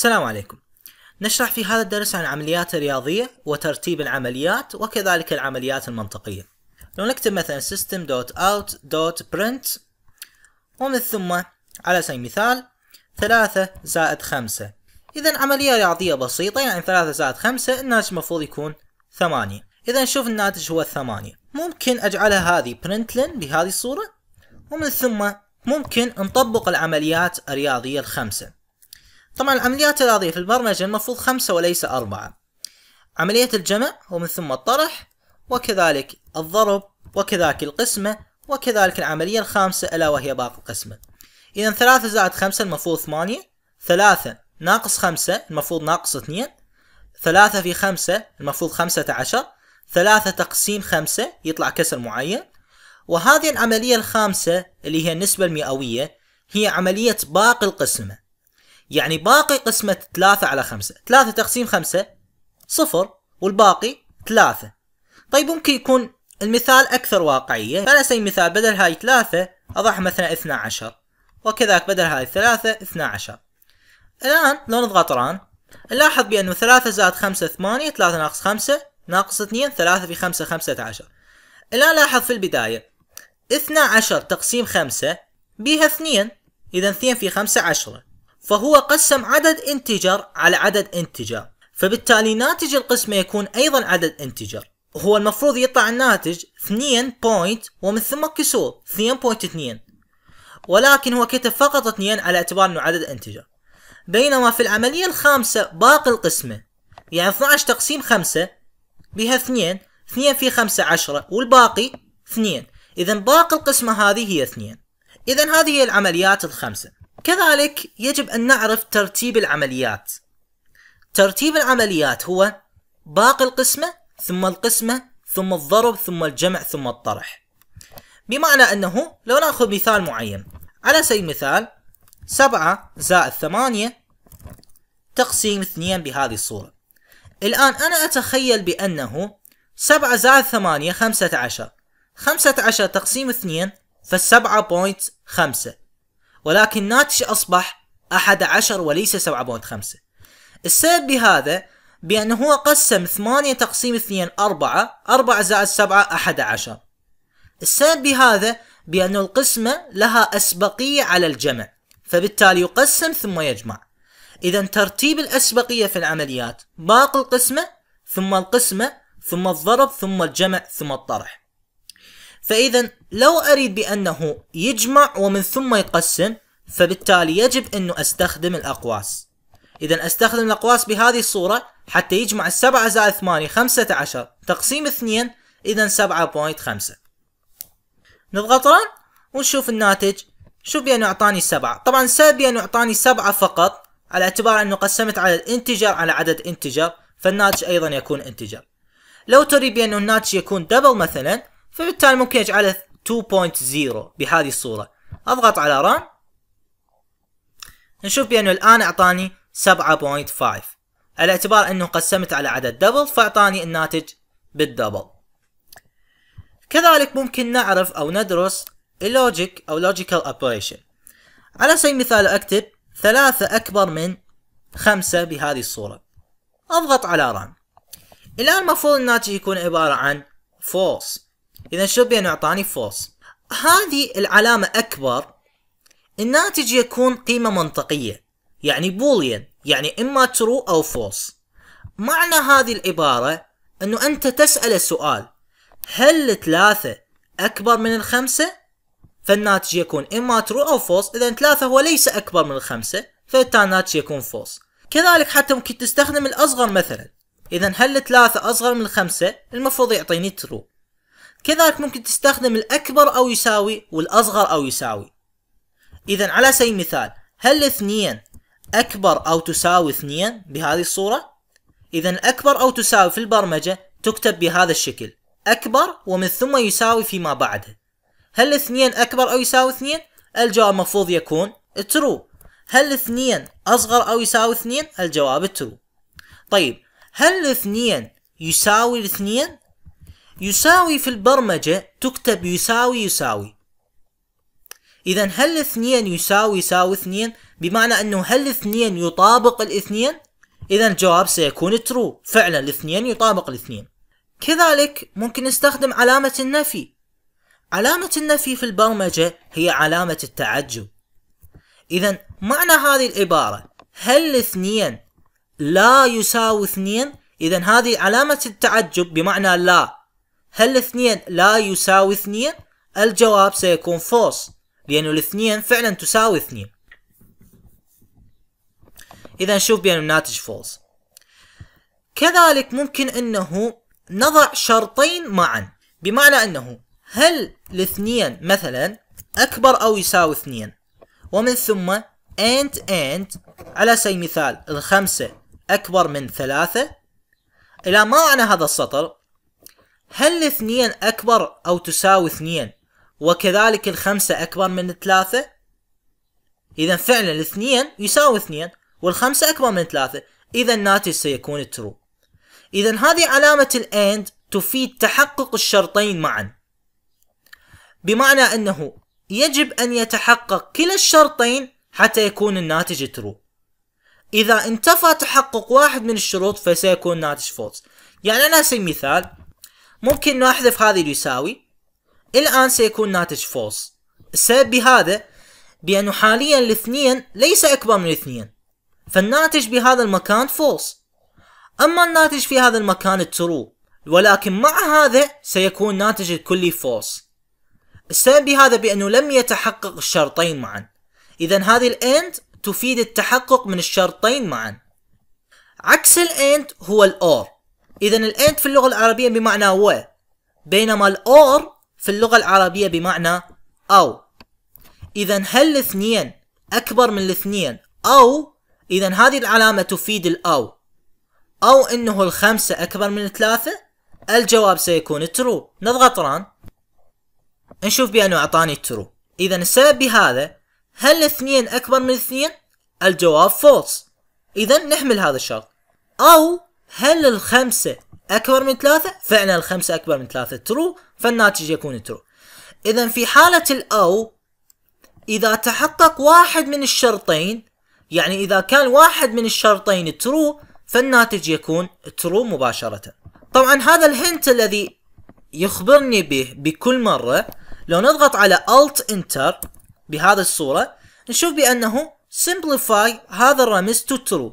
السلام عليكم نشرح في هذا الدرس عن العمليات الرياضية وترتيب العمليات وكذلك العمليات المنطقية لو نكتب مثلا system.out.print ومن ثم على سبيل المثال ثلاثة زائد خمسة إذا عملية رياضية بسيطة يعني ثلاثة زائد خمسة الناتج المفروض يكون ثمانية إذا نشوف الناتج هو الثمانية ممكن أجعلها هذه println بهذه الصورة ومن ثم ممكن نطبق العمليات الرياضية الخمسة طبعا العمليات الرياضية في البرمجة المفروض خمسة وليس أربعة عملية الجمع ومن ثم الطرح وكذلك الضرب وكذلك القسمة وكذلك العملية الخامسة ألا وهي باقي القسمة إذا ثلاثة زائد خمسة المفروض ثمانية ثلاثة ناقص خمسة المفروض ناقص اثنين ثلاثة في خمسة المفروض خمسة عشر ثلاثة تقسيم خمسة يطلع كسر معين وهذه العملية الخامسة اللي هي النسبة المئوية هي عملية باقي القسمة يعني باقي قسمة ثلاثة على خمسة ثلاثة تقسيم خمسة صفر والباقي ثلاثة طيب ممكن يكون المثال أكثر واقعية فأنا سبيل مثال بدل هاي ثلاثة أضعها مثلا عشر وكذلك بدل هاي ثلاثة عشر الآن لو نضغط ران نلاحظ بأنه ثلاثة زائد خمسة ثمانية ثلاثة ناقص خمسة ناقص اثنين ثلاثة في خمسة خمسة عشر الآن لاحظ في البداية اثنا عشر تقسيم خمسة بيها اثنين إذا اثنين في خمسة عشرة فهو قسم عدد انتجر على عدد انتجر فبالتالي ناتج القسمة يكون أيضا عدد انتجر هو المفروض يطلع الناتج 2 بوينت ومن ثم كسور 2.2 ولكن هو كتب فقط 2 على اعتبار انه عدد انتجر بينما في العملية الخامسة باقي القسمة يعني 12 تقسيم 5 بها 2 2 في 5 10 والباقي 2 إذا باقي القسمة هذه هي 2 إذا هذه هي العمليات الخمسة كذلك يجب أن نعرف ترتيب العمليات ترتيب العمليات هو باقي القسمة ثم القسمة ثم الضرب ثم الجمع ثم الطرح بمعنى أنه لو نأخذ مثال معين على سبيل المثال سبعة زائد ثمانية تقسيم اثنين بهذه الصورة الآن أنا أتخيل بأنه سبعة زائد ثمانية خمسة عشر خمسة عشر تقسيم اثنين فالسبعة بوينت خمسة ولكن ناتش أصبح 11 وليس سبعة خمسة السبب بهذا بأنه هو قسم ثمانية تقسيم اثنين أربعة أربعة زائد أحد 11 السبب بهذا بأن القسمة لها أسبقية على الجمع فبالتالي يقسم ثم يجمع إذا ترتيب الأسبقية في العمليات باقي القسمة ثم القسمة ثم الضرب ثم الجمع ثم الطرح فإذا لو أريد بأنه يجمع ومن ثم يقسم فبالتالي يجب أنه أستخدم الأقواس إذا أستخدم الأقواس بهذه الصورة حتى يجمع السبعة زائد ثمانية خمسة عشر تقسيم اثنين إذا سبعة بوينت خمسة نضغط ران ونشوف الناتج شوف بأنه أعطاني سبعة طبعا السبب بأنه أعطاني سبعة فقط على اعتبار أنه قسمت على الانتجر على عدد انتجر فالناتج أيضا يكون انتجر لو تريد بأنه الناتج يكون دبل مثلا فبالتالي ممكن اجعله 2.0 بهذه الصورة اضغط على ران نشوف بانه الان اعطاني 7.5 على اعتبار انه قسمت على عدد دبل فاعطاني الناتج بالدبل كذلك ممكن نعرف او ندرس اللوجيك او لوجيكال اوبريشن على سبيل المثال اكتب ثلاثة اكبر من خمسة بهذه الصورة اضغط على ران الان المفروض الناتج يكون عبارة عن false اذا شبين اعطاني فوس هذه العلامة اكبر الناتج يكون قيمة منطقية يعني بوليان يعني اما ترو او فوس معنى هذه العبارة انه انت تسأل سؤال هل ثلاثة اكبر من الخمسة فالناتج يكون اما ترو او فوس اذا ثلاثة هو ليس اكبر من الخمسة فالناتج الناتج يكون فوس كذلك حتى ممكن تستخدم الاصغر مثلا اذا هل ثلاثة اصغر من الخمسة المفروض يعطيني ترو كذلك ممكن تستخدم الأكبر أو يساوي والأصغر أو يساوي إذا على سبيل المثال هل اثنين أكبر أو تساوي اثنين بهذه الصورة؟ إذا الأكبر أو تساوي في البرمجة تكتب بهذا الشكل أكبر ومن ثم يساوي فيما بعده هل اثنين أكبر أو يساوي اثنين؟ الجواب مفروض يكون ترو هل اثنين أصغر أو يساوي اثنين؟ الجواب ترو طيب هل اثنين يساوي الاثنين؟ يساوي في البرمجة تكتب يساوي يساوي إذا هل اثنين يساوي يساوي اثنين بمعنى أنه هل اثنين يطابق الاثنين إذا الجواب سيكون ترو فعلا الاثنين يطابق الاثنين كذلك ممكن نستخدم علامة النفي علامة النفي في البرمجة هي علامة التعجب إذا معنى هذه العبارة هل اثنين لا يساوي اثنين إذا هذه علامة التعجب بمعنى لا هل اثنين لا يساوي اثنين؟ الجواب سيكون فوس لأن الاثنين فعلا تساوي اثنين إذا نشوف بأن الناتج فوس كذلك ممكن أنه نضع شرطين معا بمعنى أنه هل الاثنين مثلا أكبر أو يساوي اثنين ومن ثم and and على سبيل المثال الخمسة أكبر من ثلاثة إلى ما معنى هذا السطر هل الاثنين أكبر أو تساوي اثنين وكذلك الخمسة أكبر من الثلاثة؟ إذا فعلا الاثنين يساوي اثنين والخمسة أكبر من ثلاثة إذا الناتج سيكون ترو إذا هذه علامة الأند تفيد تحقق الشرطين معا بمعنى أنه يجب أن يتحقق كلا الشرطين حتى يكون الناتج ترو إذا انتفى تحقق واحد من الشروط فسيكون الناتج فولس يعني أنا أسوي مثال ممكن نحذف احذف هذه اليساوي الان سيكون ناتج فولس السبب بهذا بانه حاليا الاثنين ليس اكبر من الاثنين فالناتج بهذا المكان فولس اما الناتج في هذا المكان ترو ولكن مع هذا سيكون ناتج الكلي فولس السبب بهذا بانه لم يتحقق الشرطين معا اذا هذه الاند تفيد التحقق من الشرطين معا عكس الاند هو الاور إذا الأنت في اللغة العربية بمعنى و بينما الأور في اللغة العربية بمعنى أو إذا هل الاثنين أكبر من الاثنين أو إذا هذه العلامة تفيد الأو أو إنه الخمسة أكبر من الثلاثة الجواب سيكون ترو نضغط ران نشوف بأنه أعطاني ترو إذا السبب بهذا هل الاثنين أكبر من الاثنين الجواب فولس إذا نحمل هذا الشرط أو هل الخمسة أكبر من ثلاثة؟ فعلا الخمسة أكبر من ثلاثة ترو فالناتج يكون ترو إذا في حالة الأو إذا تحقق واحد من الشرطين يعني إذا كان واحد من الشرطين ترو فالناتج يكون ترو مباشرة طبعا هذا الهنت الذي يخبرني به بكل مرة لو نضغط على Alt Enter بهذه الصورة نشوف بأنه simplify هذا الرمز to true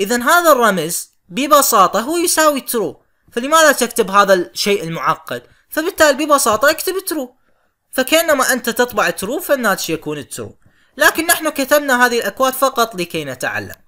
إذا هذا الرمز ببساطة هو يساوي ترو فلماذا تكتب هذا الشيء المعقد فبالتالي ببساطة اكتب ترو فكأنما أنت تطبع ترو فالناتج يكون ترو لكن نحن كتبنا هذه الأكواد فقط لكي نتعلم